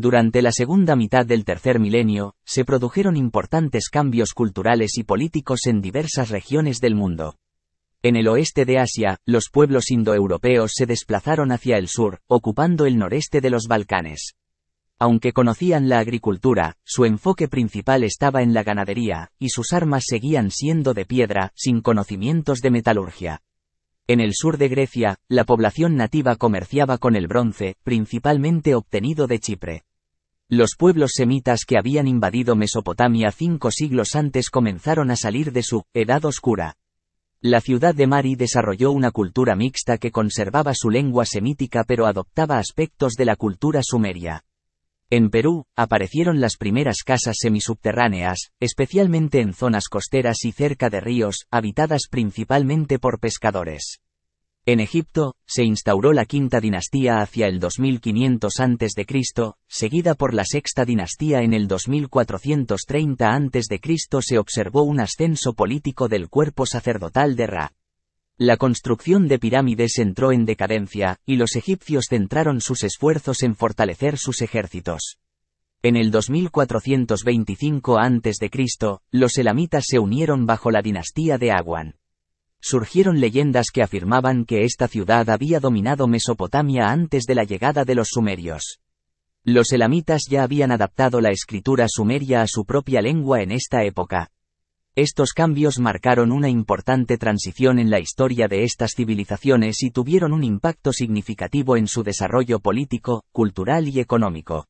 Durante la segunda mitad del tercer milenio, se produjeron importantes cambios culturales y políticos en diversas regiones del mundo. En el oeste de Asia, los pueblos indoeuropeos se desplazaron hacia el sur, ocupando el noreste de los Balcanes. Aunque conocían la agricultura, su enfoque principal estaba en la ganadería, y sus armas seguían siendo de piedra, sin conocimientos de metalurgia. En el sur de Grecia, la población nativa comerciaba con el bronce, principalmente obtenido de Chipre. Los pueblos semitas que habían invadido Mesopotamia cinco siglos antes comenzaron a salir de su edad oscura. La ciudad de Mari desarrolló una cultura mixta que conservaba su lengua semítica pero adoptaba aspectos de la cultura sumeria. En Perú, aparecieron las primeras casas semisubterráneas, especialmente en zonas costeras y cerca de ríos, habitadas principalmente por pescadores. En Egipto, se instauró la quinta dinastía hacia el 2500 a.C., seguida por la sexta dinastía en el 2430 a.C. se observó un ascenso político del cuerpo sacerdotal de Ra. La construcción de pirámides entró en decadencia, y los egipcios centraron sus esfuerzos en fortalecer sus ejércitos. En el 2425 a.C., los elamitas se unieron bajo la dinastía de Aguan surgieron leyendas que afirmaban que esta ciudad había dominado Mesopotamia antes de la llegada de los sumerios. Los elamitas ya habían adaptado la escritura sumeria a su propia lengua en esta época. Estos cambios marcaron una importante transición en la historia de estas civilizaciones y tuvieron un impacto significativo en su desarrollo político, cultural y económico.